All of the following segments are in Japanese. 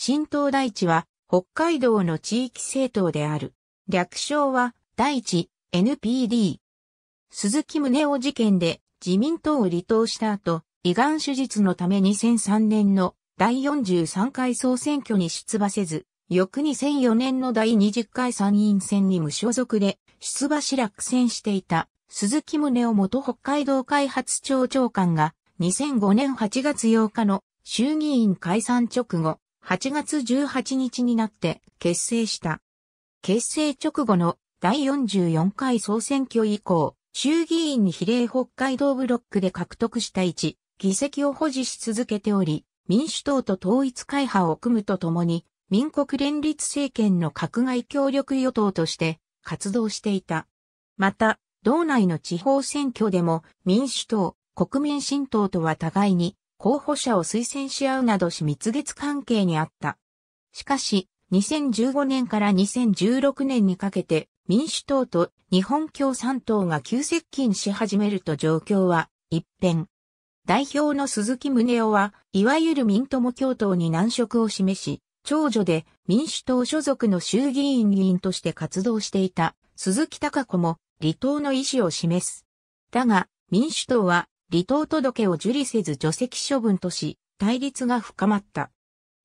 新党大地は北海道の地域政党である。略称は大地 NPD。鈴木宗男事件で自民党を離党した後、胃がん手術のため2003年の第43回総選挙に出馬せず、翌2004年の第20回参院選に無所属で出馬し落選していた鈴木宗男元北海道開発庁長官が2005年8月8日の衆議院解散直後、8月18日になって結成した。結成直後の第44回総選挙以降、衆議院に比例北海道ブロックで獲得した1議席を保持し続けており、民主党と統一会派を組むとともに、民国連立政権の閣外協力与党として活動していた。また、道内の地方選挙でも民主党、国民新党とは互いに候補者を推薦し合うなどし蜜月関係にあった。しかし、2015年から2016年にかけて民主党と日本共産党が急接近し始めると状況は一変。代表の鈴木宗男は、いわゆる民友共党に難色を示し、長女で民主党所属の衆議院議員として活動していた鈴木隆子も離党の意思を示す。だが、民主党は離党届を受理せず除籍処分とし、対立が深まった。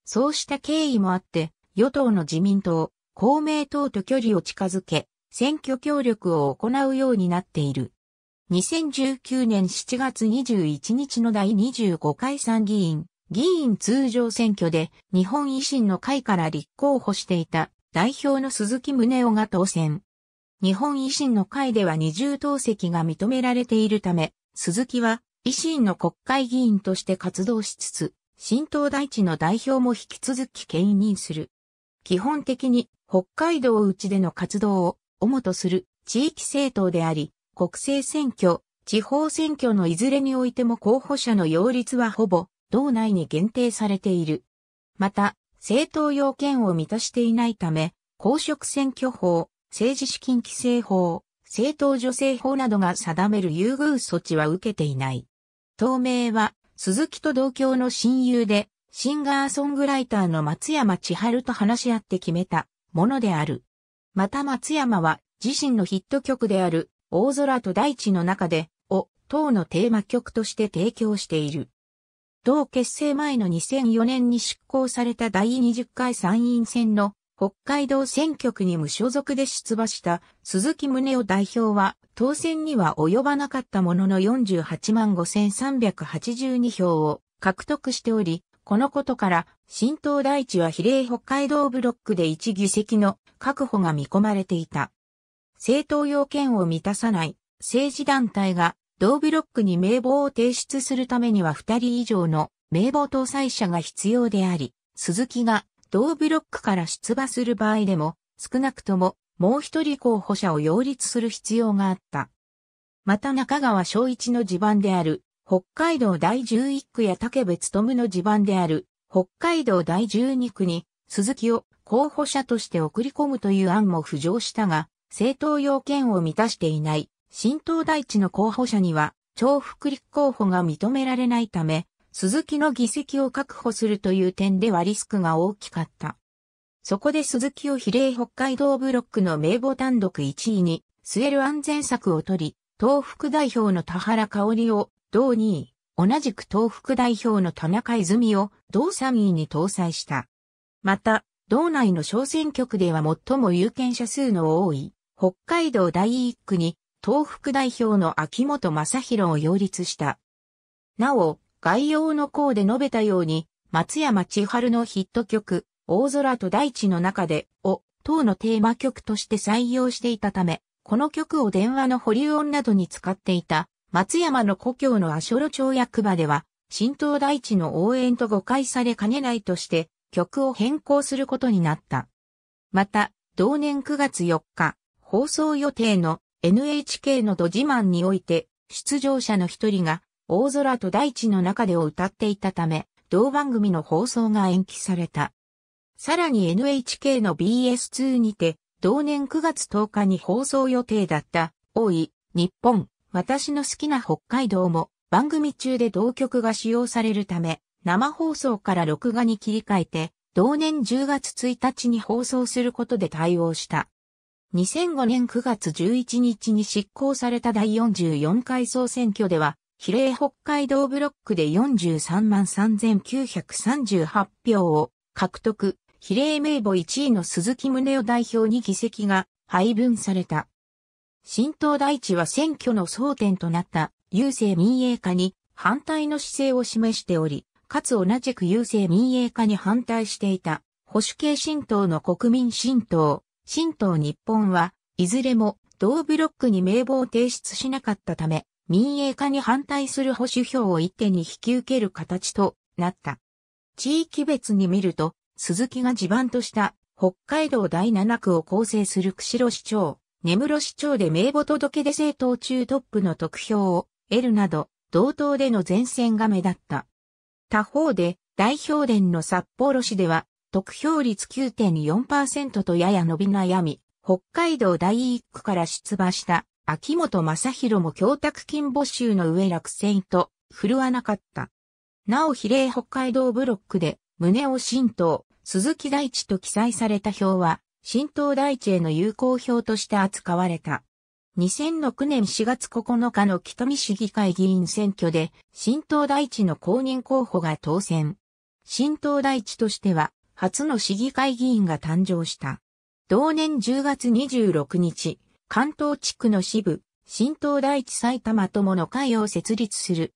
そうした経緯もあって、与党の自民党、公明党と距離を近づけ、選挙協力を行うようになっている。2019年7月21日の第25回参議院、議員通常選挙で日本維新の会から立候補していた代表の鈴木宗男が当選。日本維新の会では二重党席が認められているため、鈴木は維新の国会議員として活動しつつ、新党大地の代表も引き続き兼任する。基本的に北海道内での活動を主とする地域政党であり、国政選挙、地方選挙のいずれにおいても候補者の擁立はほぼ道内に限定されている。また、政党要件を満たしていないため、公職選挙法、政治資金規正法、政党女性法などが定める優遇措置は受けていない。東名は、鈴木と同郷の親友で、シンガーソングライターの松山千春と話し合って決めたものである。また松山は自身のヒット曲である大空と大地の中でを党のテーマ曲として提供している。同結成前の2004年に執行された第20回参院選の北海道選挙区に無所属で出馬した鈴木宗男代表は当選には及ばなかったものの48万5382票を獲得しており、このことから新党大地は比例北海道ブロックで1議席の確保が見込まれていた。政党要件を満たさない政治団体が同ブロックに名簿を提出するためには2人以上の名簿搭載者が必要であり、鈴木が同ブロックから出馬する場合でも、少なくとももう一人候補者を擁立する必要があった。また中川昭一の地盤である、北海道第11区や竹部務の地盤である、北海道第12区に、鈴木を候補者として送り込むという案も浮上したが、政党要件を満たしていない、新党大地の候補者には、重複立候補が認められないため、鈴木の議席を確保するという点ではリスクが大きかった。そこで鈴木を比例北海道ブロックの名簿単独1位に、据える安全策を取り、東北代表の田原香織を同2位、同じく東北代表の田中泉を同3位に搭載した。また、道内の小選挙区では最も有権者数の多い、北海道第1区に東北代表の秋元正宏を擁立した。なお、概要の項で述べたように、松山千春のヒット曲、大空と大地の中で、を、等のテーマ曲として採用していたため、この曲を電話の保留音などに使っていた、松山の故郷の阿諸路町役場では、新東大地の応援と誤解されかねないとして、曲を変更することになった。また、同年9月4日、放送予定の NHK のど自慢において、出場者の一人が、大空と大地の中でを歌っていたため、同番組の放送が延期された。さらに NHK の BS2 にて、同年9月10日に放送予定だった、大い、日本、私の好きな北海道も、番組中で同曲が使用されるため、生放送から録画に切り替えて、同年10月1日に放送することで対応した。2005年9月11日に執行された第44回総選挙では、比例北海道ブロックで43万3938票を獲得、比例名簿1位の鈴木宗男代表に議席が配分された。新党大地は選挙の争点となった郵政民営化に反対の姿勢を示しており、かつ同じく郵政民営化に反対していた保守系新党の国民新党、新党日本はいずれも同ブロックに名簿を提出しなかったため、民営化に反対する保守票を一手に引き受ける形となった。地域別に見ると、鈴木が地盤とした北海道第7区を構成する釧路市長、根室市長で名簿届で政党中トップの得票を得るなど、同等での前線が目立った。他方で、代表連の札幌市では、得票率9.4%とやや伸び悩み、北海道第1区から出馬した秋元正宏も供託金募集の上落選と、振るわなかった。なお比例北海道ブロックで、胸を新党、鈴木大地と記載された票は、新党大地への有効票として扱われた。2006年4月9日の北見市議会議員選挙で、新党大地の公認候補が当選。新党大地としては、初の市議会議員が誕生した。同年10月26日、関東地区の支部、新東第一埼玉友の会を設立する。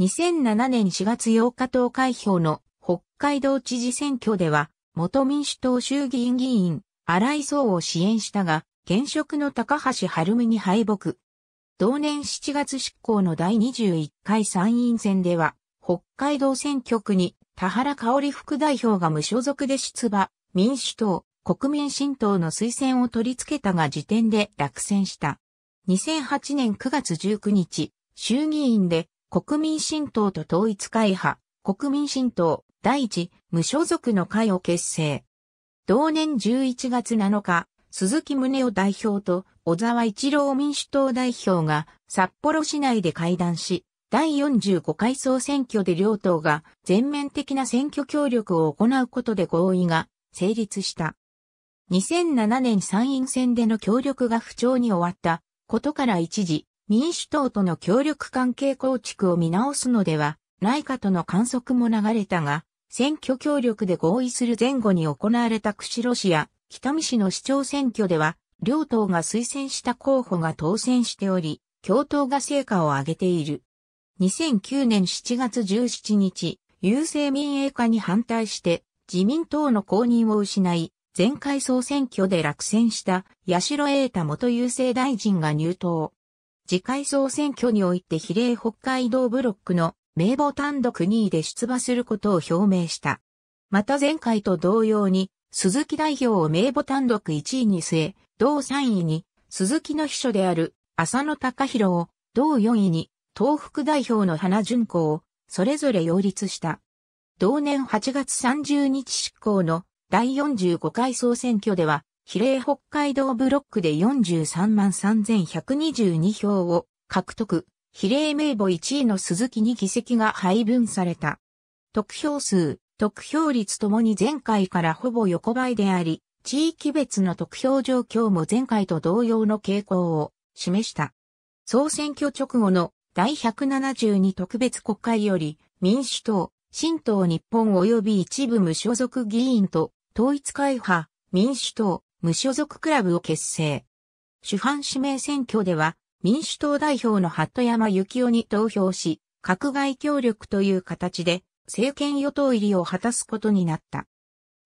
2007年4月8日投開票の北海道知事選挙では、元民主党衆議院議員、荒井壮を支援したが、現職の高橋晴美に敗北。同年7月執行の第21回参院選では、北海道選挙区に田原香織副代表が無所属で出馬、民主党、国民新党の推薦を取り付けたが時点で落選した。2008年9月19日、衆議院で国民新党と統一会派、国民新党第一無所属の会を結成。同年11月7日、鈴木宗男代表と小沢一郎民主党代表が札幌市内で会談し、第45回総選挙で両党が全面的な選挙協力を行うことで合意が成立した。2007年参院選での協力が不調に終わったことから一時、民主党との協力関係構築を見直すのではないかとの観測も流れたが、選挙協力で合意する前後に行われた釧路市や北見市の市長選挙では、両党が推薦した候補が当選しており、共闘が成果を上げている。2009年7月17日、郵政民営化に反対して自民党の公認を失い、前回総選挙で落選した八代栄太元郵政大臣が入党。次回総選挙において比例北海道ブロックの名簿単独2位で出馬することを表明した。また前回と同様に、鈴木代表を名簿単独1位に据え、同3位に、鈴木の秘書である浅野隆弘を、同4位に、東北代表の花順子を、それぞれ擁立した。同年8月30日執行の第45回総選挙では、比例北海道ブロックで43万3122票を獲得、比例名簿1位の鈴木に議席が配分された。得票数、得票率ともに前回からほぼ横ばいであり、地域別の得票状況も前回と同様の傾向を示した。総選挙直後の第172特別国会より民主党、新党日本及び一部無所属議員と統一会派、民主党、無所属クラブを結成。主犯指名選挙では、民主党代表の鳩山幸雄に投票し、閣外協力という形で、政権与党入りを果たすことになった。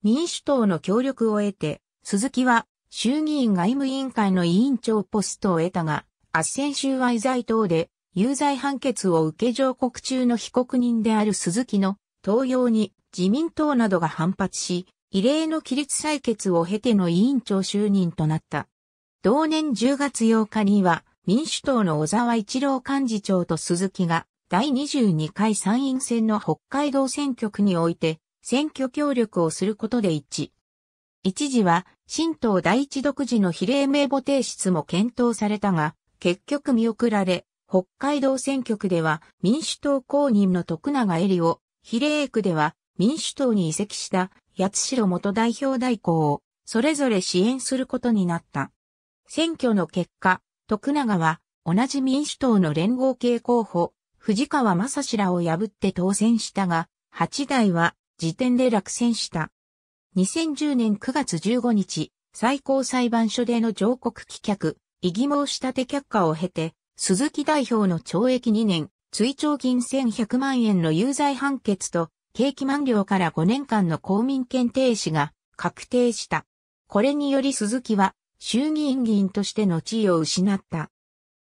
民主党の協力を得て、鈴木は衆議院外務委員会の委員長ポストを得たが、圧旋収賄罪等で有罪判決を受け上告中の被告人である鈴木の登用に自民党などが反発し、異例の規律採決を経ての委員長就任となった。同年10月8日には、民主党の小沢一郎幹事長と鈴木が、第22回参院選の北海道選挙区において、選挙協力をすることで一致。一時は、新党第一独自の比例名簿提出も検討されたが、結局見送られ、北海道選挙区では民主党公認の徳永恵里を、比例区では民主党に移籍した八代元代表代行を、それぞれ支援することになった。選挙の結果、徳永は、同じ民主党の連合系候補、藤川正志らを破って当選したが、八代は、時点で落選した。2010年9月15日、最高裁判所での上告棄却、異議申し立て却下を経て、鈴木代表の懲役2年、追徴金1100万円の有罪判決と刑期満了から5年間の公民権停止が確定した。これにより鈴木は衆議院議員としての地位を失った。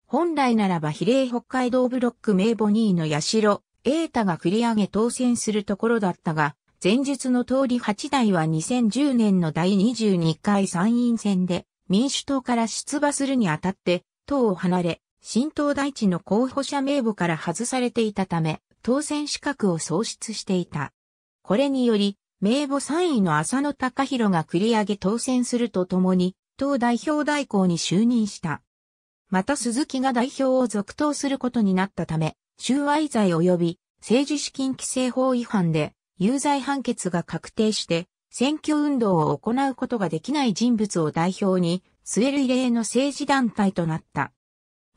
本来ならば比例北海道ブロック名簿2位の八代、栄太が繰り上げ当選するところだったが、前述の通り8代は2010年の第22回参院選で民主党から出馬するにあたって党を離れ、新党大地の候補者名簿から外されていたため、当選資格を喪失していた。これにより、名簿3位の浅野隆弘が繰り上げ当選するとともに、党代表代行に就任した。また鈴木が代表を続投することになったため、収賄罪及び政治資金規正法違反で有罪判決が確定して、選挙運動を行うことができない人物を代表に据える異例の政治団体となった。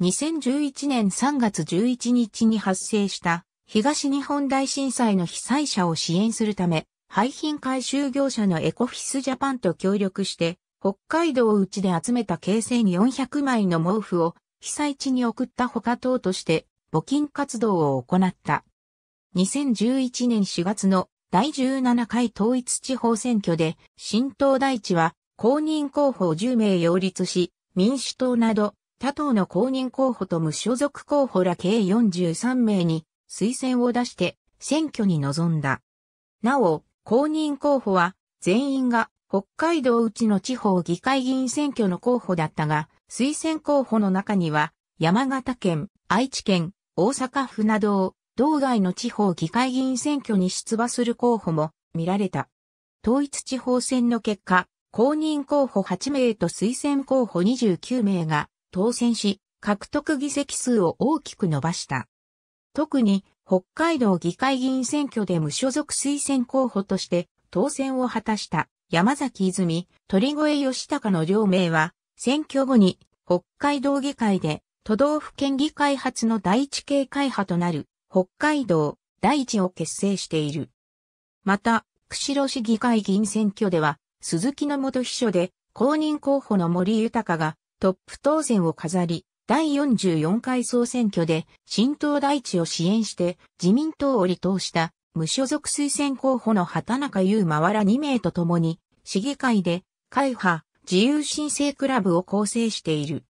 2011年3月11日に発生した東日本大震災の被災者を支援するため、廃品回収業者のエコフィスジャパンと協力して、北海道うちで集めた計成400枚の毛布を被災地に送ったほか等として募金活動を行った。2011年4月の第17回統一地方選挙で新党大地は公認候補を10名擁立し、民主党など他党の公認候補と無所属候補ら計43名に推薦を出して選挙に臨んだ。なお、公認候補は全員が北海道内の地方議会議員選挙の候補だったが、推薦候補の中には山形県、愛知県、大阪府などを道外の地方議会議員選挙に出馬する候補も見られた。統一地方選の結果、公認候補8名と推薦候補29名が当選し、獲得議席数を大きく伸ばした。特に北海道議会議員選挙で無所属推薦候補として当選を果たした山崎泉、鳥越義隆の両名は、選挙後に北海道議会で都道府県議会発の第一系会派となる北海道第一を結成している。また、釧路市議会議員選挙では、鈴木の元秘書で公認候補の森豊がトップ当選を飾り、第44回総選挙で新党大地を支援して自民党を離党した無所属推薦候補の畑中優馬わら2名と共に市議会で会派自由申請クラブを構成している。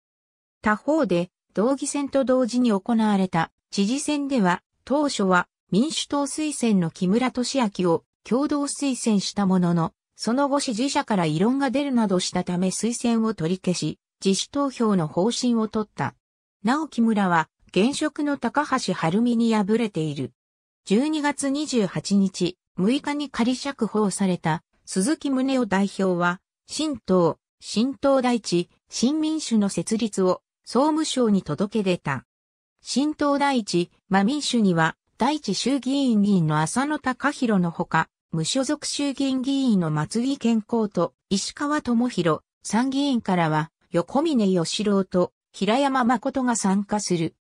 他方で同議選と同時に行われた知事選では当初は民主党推薦の木村俊明を共同推薦したものの、その後支持者から異論が出るなどしたため推薦を取り消し、自主投票の方針を取った。なお木村は、現職の高橋晴美に敗れている。12月28日、6日に仮釈放された鈴木宗男代表は、新党、新党大地、新民主の設立を総務省に届け出た。新党大地、ま民主には、第一衆議院議員の浅野高弘のほか、無所属衆議院議員の松木健康と石川智弘、参議院からは、横峯義郎と平山誠が参加する。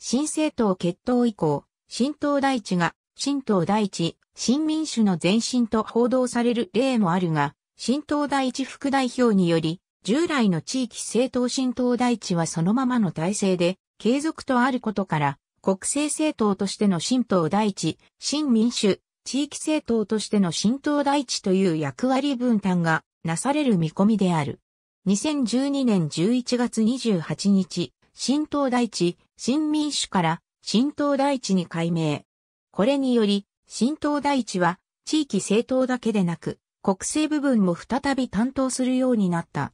新政党決闘以降、新党大地が、新党大地、新民主の前進と報道される例もあるが、新党大地副代表により、従来の地域政党新党大地はそのままの体制で、継続とあることから、国政政党としての新党大地、新民主、地域政党としての新党大地という役割分担がなされる見込みである。2012年11月28日、新東大地、新民主から新東大地に改名。これにより、新東大地は地域政党だけでなく、国政部分も再び担当するようになった。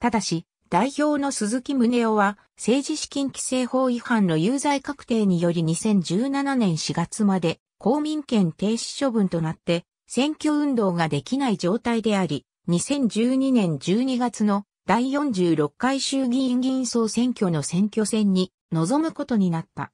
ただし、代表の鈴木宗男は政治資金規正法違反の有罪確定により2017年4月まで公民権停止処分となって選挙運動ができない状態であり、2012年12月の第46回衆議院議員総選挙の選挙戦に臨むことになった。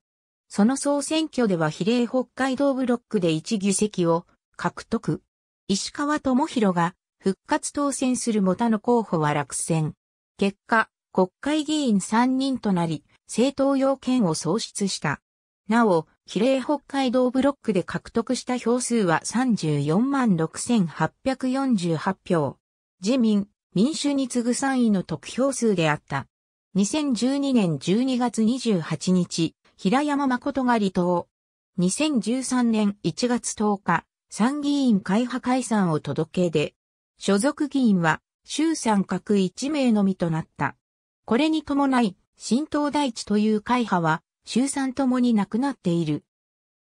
その総選挙では比例北海道ブロックで1議席を獲得。石川智弘が復活当選するもたの候補は落選。結果、国会議員3人となり、政党要件を創出した。なお、比例北海道ブロックで獲得した票数は34万6848票。自民、民主に次ぐ3位の得票数であった。2012年12月28日、平山誠が離党。2013年1月10日、参議院会派解散を届け出。所属議員は、衆参各1名のみとなった。これに伴い、新党大地という会派は、衆参ともになくなっている。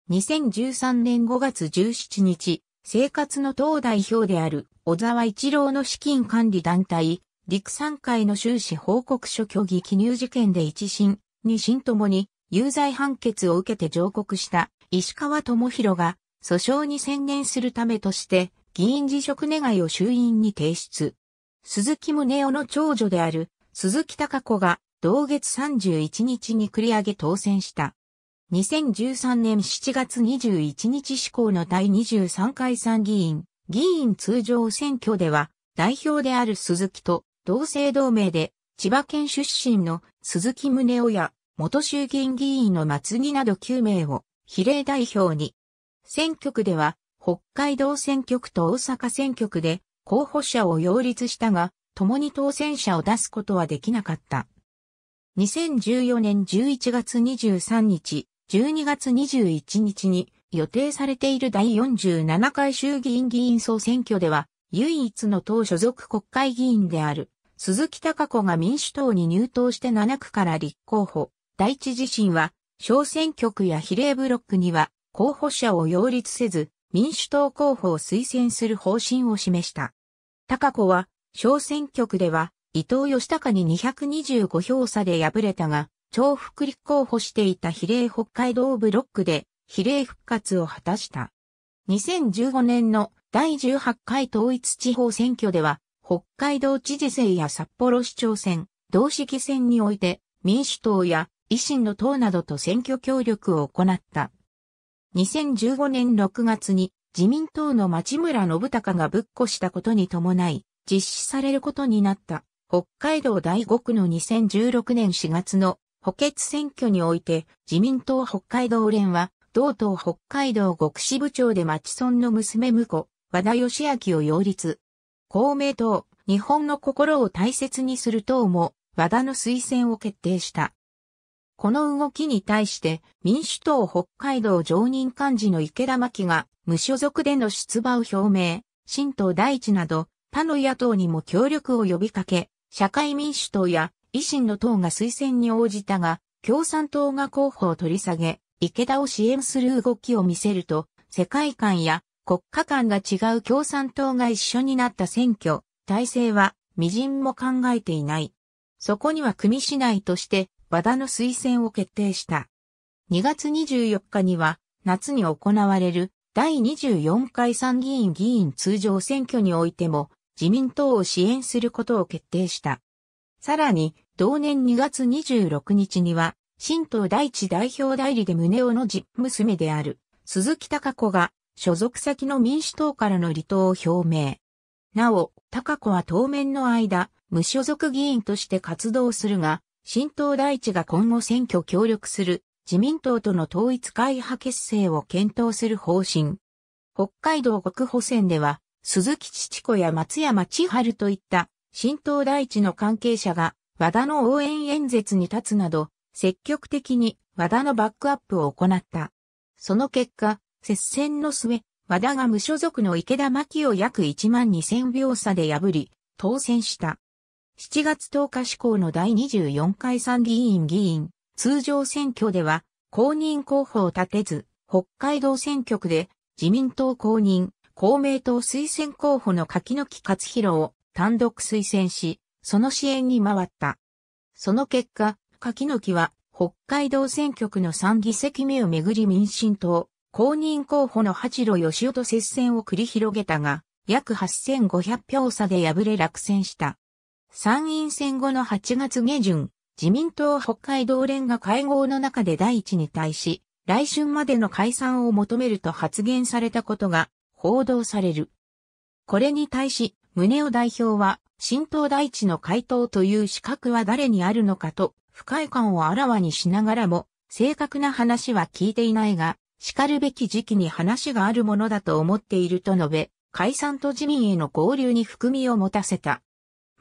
2013年5月17日、生活の党代表である小沢一郎の資金管理団体、陸産会の収支報告書虚偽記入事件で一審、二審ともに有罪判決を受けて上告した石川智弘が訴訟に専念するためとして議員辞職願を衆院に提出。鈴木宗夫の長女である鈴木隆子が同月31日に繰り上げ当選した。2013年7月21日施行の第23回参議院、議員通常選挙では、代表である鈴木と、同姓同名で、千葉県出身の鈴木宗男や、元衆議院議員の松木など9名を、比例代表に。選挙区では、北海道選挙区と大阪選挙区で、候補者を擁立したが、共に当選者を出すことはできなかった。2014年11月23日、12月21日に予定されている第47回衆議院議員総選挙では、唯一の党所属国会議員である、鈴木貴子が民主党に入党して7区から立候補。第一自身は、小選挙区や比例ブロックには、候補者を擁立せず、民主党候補を推薦する方針を示した。貴子は、小選挙区では、伊藤義孝に225票差で敗れたが、重複立候補していた比例北海道ブロックで比例復活を果たした。2015年の第18回統一地方選挙では、北海道知事選や札幌市長選、同式選において民主党や維新の党などと選挙協力を行った。2015年6月に自民党の町村信孝がぶっこしたことに伴い、実施されることになった北海道第5区の2016年4月の補欠選挙において自民党北海道連は、同党北海道極支部長で町村の娘婿、和田義明を擁立。公明党、日本の心を大切にする党も、和田の推薦を決定した。この動きに対して民主党北海道常任幹事の池田真が無所属での出馬を表明、新党第一など他の野党にも協力を呼びかけ、社会民主党や維新の党が推薦に応じたが、共産党が候補を取り下げ、池田を支援する動きを見せると、世界観や国家観が違う共産党が一緒になった選挙、体制は、微塵も考えていない。そこには組市内として、和田の推薦を決定した。2月24日には、夏に行われる第24回参議院議員通常選挙においても、自民党を支援することを決定した。さらに、同年2月26日には、新党第一代表代理で宗男の実娘である、鈴木隆子が、所属先の民主党からの離党を表明。なお、隆子は当面の間、無所属議員として活動するが、新党第一が今後選挙協力する自民党との統一会派結成を検討する方針。北海道国保選では、鈴木父子や松山千春といった新東大地の関係者が和田の応援演説に立つなど、積極的に和田のバックアップを行った。その結果、接戦の末、和田が無所属の池田牧を約1万2000秒差で破り、当選した。7月10日施行の第24回参議院議員、通常選挙では、公認候補を立てず、北海道選挙区で、自民党公認、公明党推薦候補の柿の木勝弘を、単独推薦し、その支援に回った。その結果、柿の木は北海道選挙区の3議席目をめぐり民進党、公認候補の八路義夫と接戦を繰り広げたが、約8500票差で敗れ落選した。参院選後の8月下旬、自民党北海道連が会合の中で第一に対し、来春までの解散を求めると発言されたことが報道される。これに対し、宗男代表は、新党大地の回答という資格は誰にあるのかと、不快感をあらわにしながらも、正確な話は聞いていないが、叱るべき時期に話があるものだと思っていると述べ、解散と自民への合流に含みを持たせた。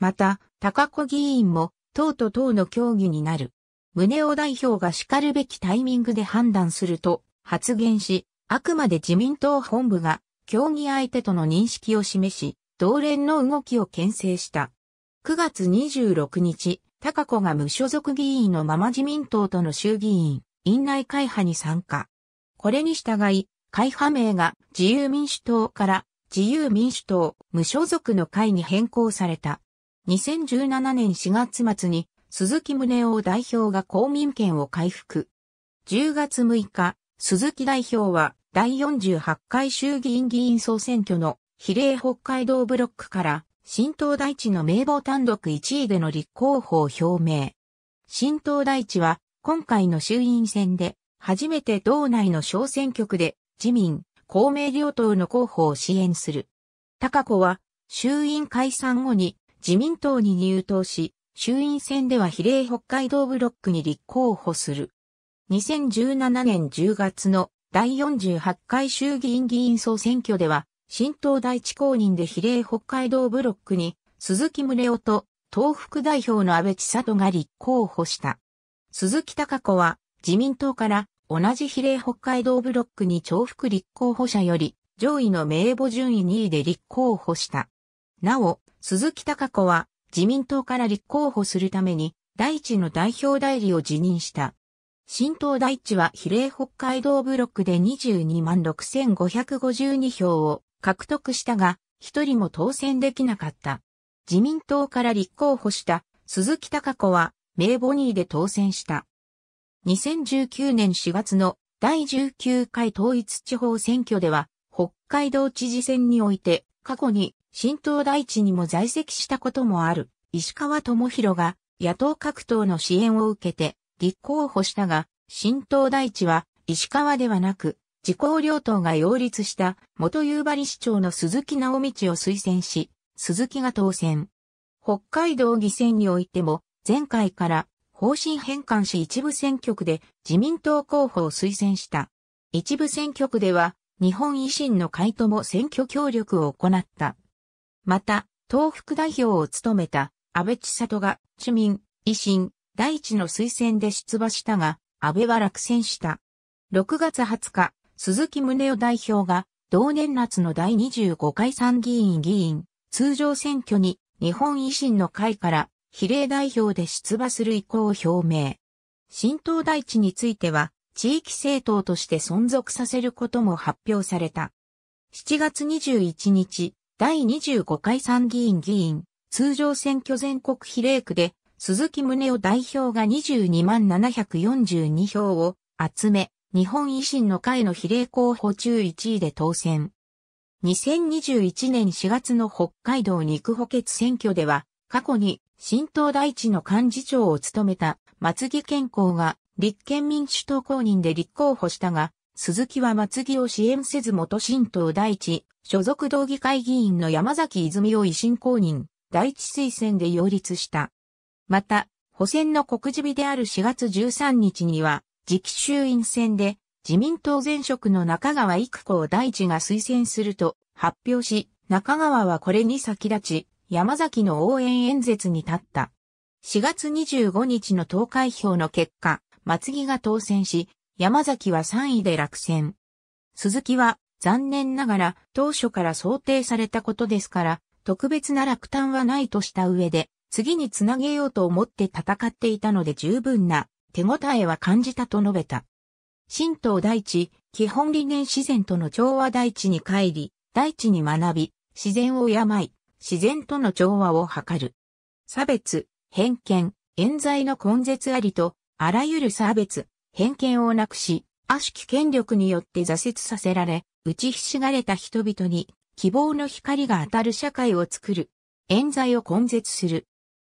また、高子議員も、党と党の協議になる。宗男代表が叱るべきタイミングで判断すると発言し、あくまで自民党本部が協議相手との認識を示し、同連の動きを牽制した。9月26日、高子が無所属議員のまま自民党との衆議院、院内会派に参加。これに従い、会派名が自由民主党から自由民主党無所属の会に変更された。2017年4月末に鈴木宗男代表が公民権を回復。10月6日、鈴木代表は第48回衆議院議員総選挙の比例北海道ブロックから新東大地の名簿単独1位での立候補を表明。新東大地は今回の衆院選で初めて道内の小選挙区で自民、公明両党の候補を支援する。高子は衆院解散後に自民党に入党し、衆院選では比例北海道ブロックに立候補する。2017年10月の第48回衆議院議員総選挙では新党第一公認で比例北海道ブロックに鈴木宗男と東北代表の安倍千里が立候補した。鈴木隆子は自民党から同じ比例北海道ブロックに重複立候補者より上位の名簿順位2位で立候補した。なお、鈴木隆子は自民党から立候補するために第一の代表代理を辞任した。新党第一は比例北海道ブロックで22万6552票を獲得したが、一人も当選できなかった。自民党から立候補した鈴木隆子は名ボニーで当選した。2019年4月の第19回統一地方選挙では、北海道知事選において、過去に新党大地にも在籍したこともある、石川智弘が野党各党の支援を受けて立候補したが、新党大地は石川ではなく自公両党が擁立した元夕張市長の鈴木直道を推薦し、鈴木が当選。北海道議選においても、前回から方針変換し一部選挙区で自民党候補を推薦した。一部選挙区では、日本維新の会とも選挙協力を行った。また、東副代表を務めた安倍千里が、市民、維新、第一の推薦で出馬したが、安倍は落選した。6月20日、鈴木宗男代表が、同年夏の第25回参議院議員、通常選挙に日本維新の会から比例代表で出馬する意向を表明。新党大地については、地域政党として存続させることも発表された。7月21日、第25回参議院議員、通常選挙全国比例区で、鈴木宗男代表が22万742票を集め、日本維新の会の比例候補中1位で当選。2021年4月の北海道肉区補欠選挙では、過去に新党大地の幹事長を務めた松木健康が立憲民主党公認で立候補したが、鈴木は松木を支援せず元新党大地、所属道議会議員の山崎泉を維新公認、第一推薦で擁立した。また、補選の告示日である4月13日には、次期衆院選で自民党前職の中川育子を大地が推薦すると発表し、中川はこれに先立ち、山崎の応援演説に立った。4月25日の投開票の結果、松木が当選し、山崎は3位で落選。鈴木は残念ながら当初から想定されたことですから、特別な落胆はないとした上で、次につなげようと思って戦っていたので十分な手応えは感じたと述べた。神道大地、基本理念自然との調和大地に帰り、大地に学び、自然を病、自然との調和を図る。差別、偏見、冤罪の根絶ありと、あらゆる差別、偏見をなくし、悪しき権力によって挫折させられ、打ちひしがれた人々に希望の光が当たる社会を作る。冤罪を根絶する。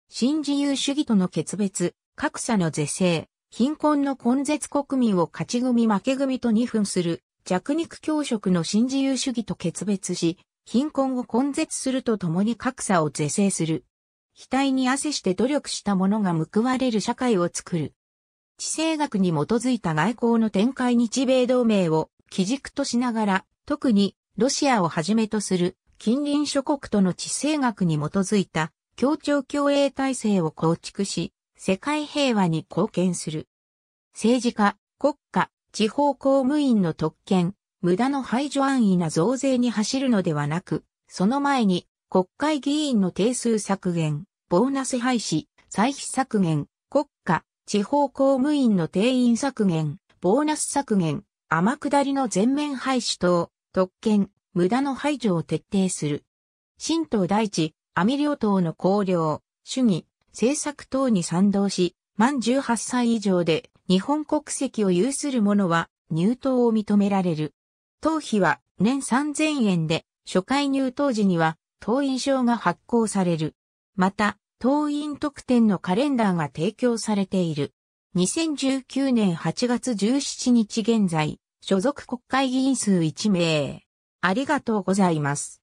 新自由主義との決別、格差の是正、貧困の根絶国民を勝ち組負け組と二分する、弱肉強食の新自由主義と決別し、貧困を根絶するとともに格差を是正する。額に汗して努力した者が報われる社会を作る。地政学に基づいた外交の展開日米同盟を基軸としながら、特にロシアをはじめとする近隣諸国との地政学に基づいた協調共栄体制を構築し、世界平和に貢献する。政治家、国家、地方公務員の特権、無駄の排除安易な増税に走るのではなく、その前に国会議員の定数削減、ボーナス廃止、歳費削減、国家、地方公務員の定員削減、ボーナス削減、天下りの全面廃止等、特権、無駄の排除を徹底する。新党第一、アリ両党の公領、主義、政策等に賛同し、満18歳以上で日本国籍を有する者は入党を認められる。党費は年3000円で、初回入党時には党員証が発行される。また、党員特典のカレンダーが提供されている。2019年8月17日現在、所属国会議員数1名。ありがとうございます。